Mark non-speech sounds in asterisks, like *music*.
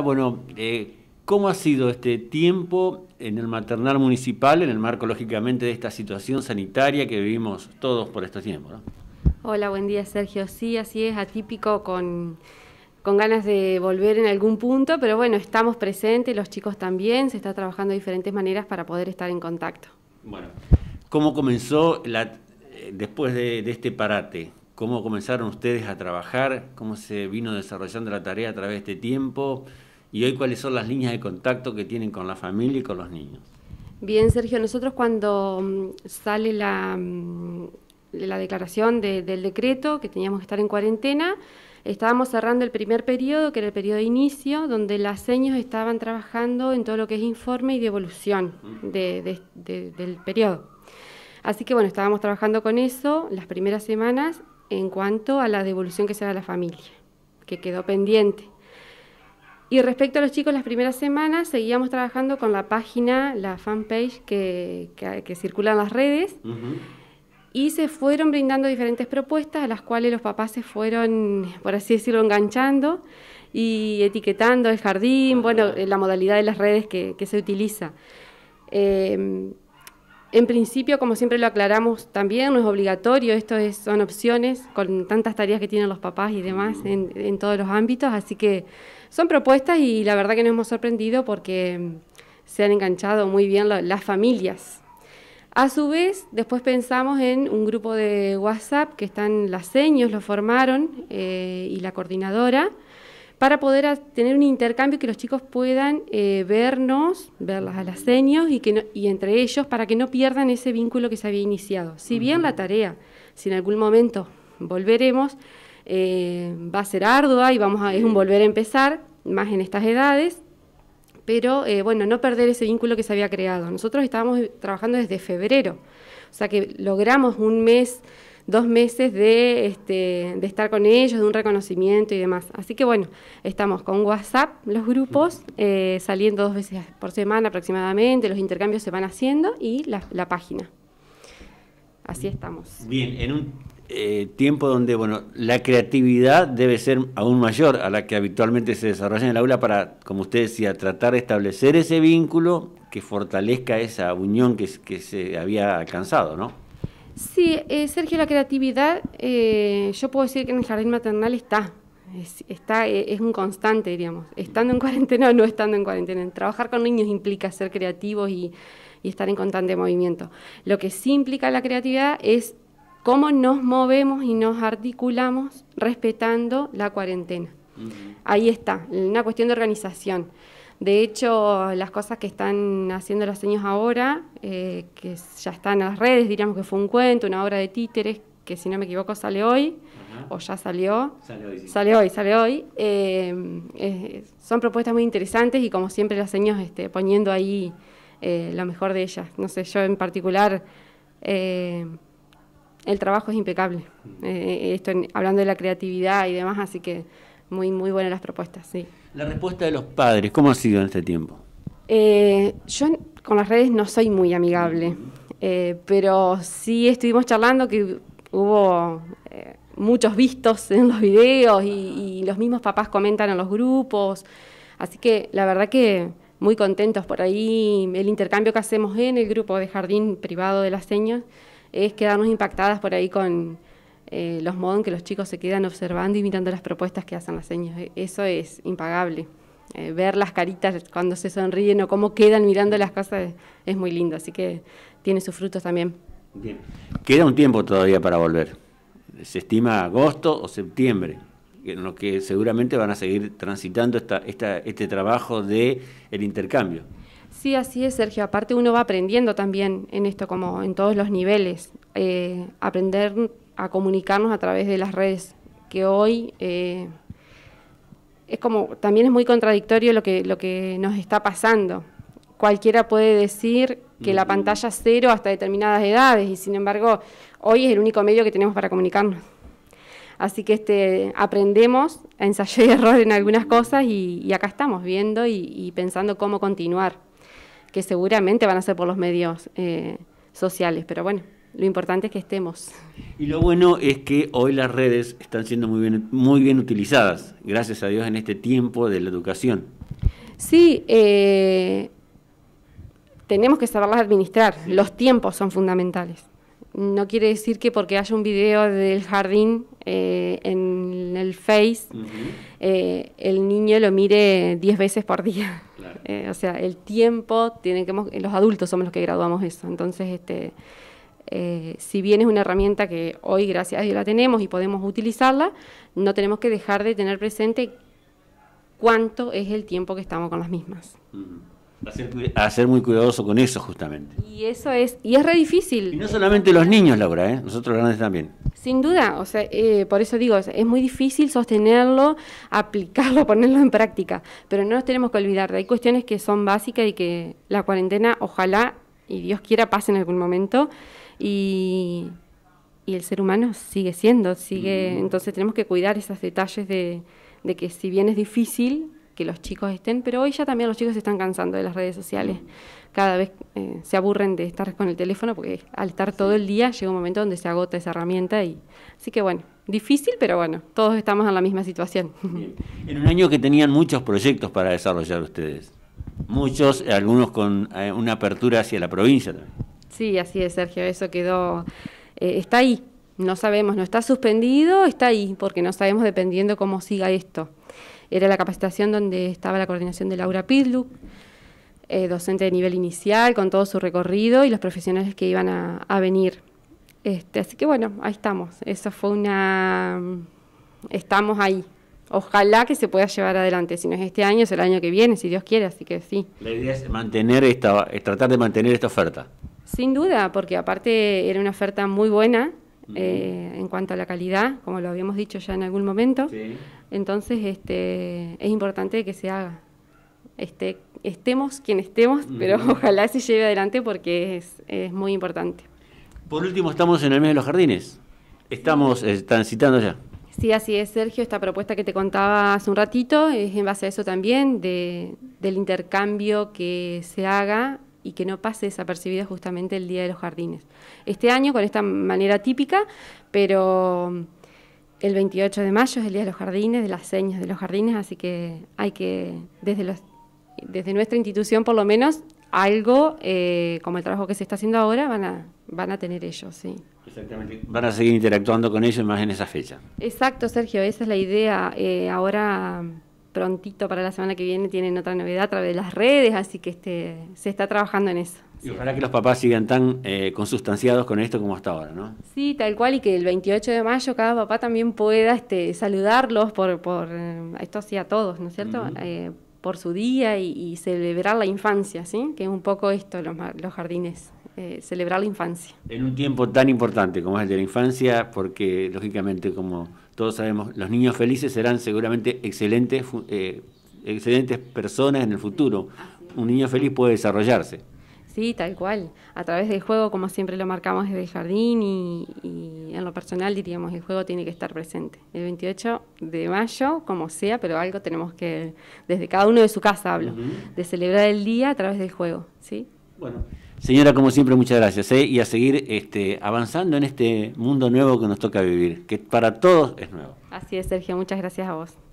Bueno, eh, ¿cómo ha sido este tiempo en el maternal municipal en el marco, lógicamente, de esta situación sanitaria que vivimos todos por estos tiempos? Hola, buen día, Sergio. Sí, así es, atípico con, ganas de volver en algún punto, pero bueno, estamos presentes, los chicos también, se está trabajando de diferentes maneras para poder estar en contacto. Bueno, ¿cómo comenzó eh, después de este parate? cómo comenzaron ustedes a trabajar, cómo se vino desarrollando la tarea a través de este tiempo y hoy cuáles son las líneas de contacto que tienen con la familia y con los niños. Bien, Sergio, nosotros cuando mm, sale la, mm, declaración del decreto que teníamos que estar en cuarentena, estábamos cerrando el primer periodo, que era el periodo de inicio, donde las señas estaban trabajando en todo lo que es informe y devolución de, evolución del periodo. Así que bueno, estábamos trabajando con eso las primeras semanas en cuanto a la devolución que se da a la familia, que quedó pendiente. Y respecto a los chicos, las primeras semanas seguíamos trabajando con la página, la fanpage que, que, circula en las redes. Y se fueron brindando diferentes propuestas a las cuales los papás se fueron, por así decirlo, enganchando y etiquetando el jardín, bueno, eh, la modalidad de las redes que, se utiliza. Eh, en principio, como siempre lo aclaramos también, no es obligatorio, esto son opciones con tantas tareas que tienen los papás y demás en, todos los ámbitos, así que son propuestas y la verdad que nos hemos sorprendido porque mm, se han enganchado muy bien las familias. A su vez, después pensamos en un grupo de WhatsApp que están las seños, lo formaron eh, y la coordinadora para poder tener un intercambio que los chicos puedan eh, vernos, a las seños y, que y entre ellos para que no pierdan ese vínculo que se había iniciado. Si bien la tarea, si en algún momento volveremos, eh, va a ser ardua y vamos a, es un volver a empezar, más en estas edades, pero eh, bueno, no perder ese vínculo que se había creado. Nosotros estábamos trabajando desde febrero, o sea que logramos un mes dos meses este, de, estar con ellos, de un reconocimiento y demás. Así que bueno, estamos con WhatsApp, los grupos, eh, saliendo dos veces por semana aproximadamente, los intercambios se van haciendo y la, página. Así estamos. Bien, en un eh, tiempo donde bueno, la creatividad debe ser aún mayor a la que habitualmente se desarrolla en el aula para, como usted decía, tratar de establecer ese vínculo que fortalezca esa unión que, que se había alcanzado, ¿no? Sí, eh, Sergio, la creatividad, eh, yo puedo decir que en el jardín maternal está, es, está, eh, es un constante, diríamos, estando en cuarentena o no estando en cuarentena. Trabajar con niños implica ser creativos y, estar en constante movimiento. Lo que sí implica la creatividad es cómo nos movemos y nos articulamos respetando la cuarentena. Ahí está, una cuestión de organización. De hecho, las cosas que están haciendo los señores ahora, eh, que ya están en las redes, diríamos que fue un cuento, una obra de títeres, que si no me equivoco sale hoy, o ya salió. Sale hoy, sale hoy. Sale hoy, eh, eh, son propuestas muy interesantes y como siempre los señores este, poniendo ahí lo mejor de ellas. No sé, yo en particular el trabajo es impecable. Mm. hablando de la creatividad y demás, así que muy, muy buenas las propuestas, sí. La respuesta de los padres, ¿cómo ha sido en este tiempo? Eh, yo con las redes no soy muy amigable, eh, pero sí estuvimos charlando que hubo eh, muchos vistos en los videos y, los mismos papás comentan en los grupos, así que la verdad que muy contentos por ahí. El intercambio que hacemos en el grupo de jardín privado de las señas es quedarnos impactadas por ahí con eh, los modos en que los chicos se quedan observando y mirando las propuestas que hacen las señas. E, eso es impagable. Eh, ver las caritas cuando se sonríen o cómo quedan mirando las cosas es, muy lindo, así que tiene sus frutos también. Bien. Queda un tiempo todavía para volver. Se estima agosto o septiembre, en lo que seguramente van a seguir transitando esta, este trabajo de el intercambio. Sí, así es, Sergio. Aparte uno va aprendiendo también en esto, como en todos los niveles. Eh, aprender a comunicarnos a través de las redes, que hoy eh, es como, también es muy contradictorio lo que, lo que nos está pasando. Cualquiera puede decir que la pantalla es cero hasta determinadas edades y sin embargo hoy es el único medio que tenemos para comunicarnos. Así que este, aprendemos a ensayar *laughs* error en algunas cosas y, acá estamos viendo y, pensando cómo continuar, que seguramente van a ser por los medios eh, sociales, pero bueno. Lo importante es que estemos. Y lo bueno es que hoy las redes están siendo muy bien, muy bien utilizadas, gracias a Dios, en este tiempo de la educación. Sí, eh, tenemos que saberlas administrar. Los tiempos son fundamentales. No quiere decir que porque haya un video del jardín eh, en el Face, eh, el niño lo mire 10 veces por día. *laughs* o sea, el tiempo, tienen que, los adultos somos los que graduamos eso. Entonces, este eh, si bien es una herramienta que hoy, gracias a Dios, la tenemos y podemos utilizarla, no tenemos que dejar de tener presente cuánto es el tiempo que estamos con las mismas. ser, muy cuidadoso con eso justamente. Y eso es, y es re difícil. Y no solamente los niños, Laura, ¿eh? nosotros grandes también. Sin duda, o sea, eh, por eso digo, es muy difícil sostenerlo, aplicarlo, *laughs* ponerlo en práctica, pero no nos tenemos que olvidar, hay cuestiones que son básicas y que la cuarentena, ojalá, y Dios quiera, pase en algún momento, y, el ser humano sigue siendo, sigue, mm. entonces tenemos que cuidar esos detalles de, que si bien es difícil que los chicos estén, pero hoy ya también los chicos se están cansando de las redes sociales. Mm. Cada vez eh, se aburren de estar con el teléfono porque al estar todo el día llega un momento donde se agota esa herramienta y así que bueno, difícil, pero bueno, todos estamos en la misma situación. En un año que tenían muchos proyectos para desarrollar ustedes. Muchos, algunos con eh, una apertura hacia la provincia también. Sí, así es, Sergio, eso quedó, eh, está ahí, no sabemos, no está suspendido, está ahí, porque no sabemos dependiendo cómo siga esto. Era la capacitación donde estaba la coordinación de Laura Pidlu, eh, docente de nivel inicial, con todo su recorrido y los profesionales que iban a, venir. Este, así que bueno, ahí estamos. Eso fue una... Estamos ahí. Ojalá que se pueda llevar adelante. Si no es este año, es el año que viene, si Dios quiere. Así que sí. La idea es mantener esta, es tratar de mantener esta oferta. Sin duda, porque aparte era una oferta muy buena eh, en cuanto a la calidad, como lo habíamos dicho ya en algún momento. Entonces, este, es importante que se haga. Este, estemos quien estemos, pero *laughs* ojalá se lleve adelante porque es, es muy importante. Por último, estamos en el mes de los jardines. Estamos eh, transitando ya. Sí, así es, Sergio. Esta propuesta que te contaba hace un ratito es en base a eso también, de, del intercambio que se haga y que no pase desapercibida justamente el Día de los Jardines. Este año con esta manera típica, pero mm, el 28 de mayo es el Día de los Jardines, de las señas de los jardines, así que hay que, desde, los, desde nuestra institución por lo menos, algo eh, como el trabajo que se está haciendo ahora van a, van a tener ellos, sí. Exactamente, van a seguir interactuando con ellos más en esa fecha. Exacto, Sergio, esa es la idea. Eh, ahora prontito para la semana que viene tienen otra novedad a través de las redes, así que este, se está trabajando en eso. Y ojalá que los papás sigan tan eh, consustanciados con esto como hasta ahora, ¿no? Sí, tal cual, y que el 28 de mayo cada papá también pueda este, saludarlos por, por, eh, esto sí a todos, ¿no es cierto? Eh, por su día y, celebrar la infancia, ¿sí? Que es un poco esto, los, jardines. Eh, celebrar la infancia. En un tiempo tan importante como es el de la infancia, porque lógicamente como todos sabemos, los niños felices serán seguramente excelentes, eh, excelentes personas en el futuro. Un niño feliz puede desarrollarse. Sí, tal cual. A través del juego, como siempre lo marcamos desde el jardín y, en lo personal diríamos, el juego tiene que estar presente. El 28 de mayo, como sea, pero algo tenemos que, desde cada uno de su casa hablo, de celebrar el día a través del juego, ¿sí? Bueno, Señora, como siempre, muchas gracias. ¿eh? Y a seguir este, avanzando en este mundo nuevo que nos toca vivir, que para todos es nuevo. Así es, Sergio. Muchas gracias a vos.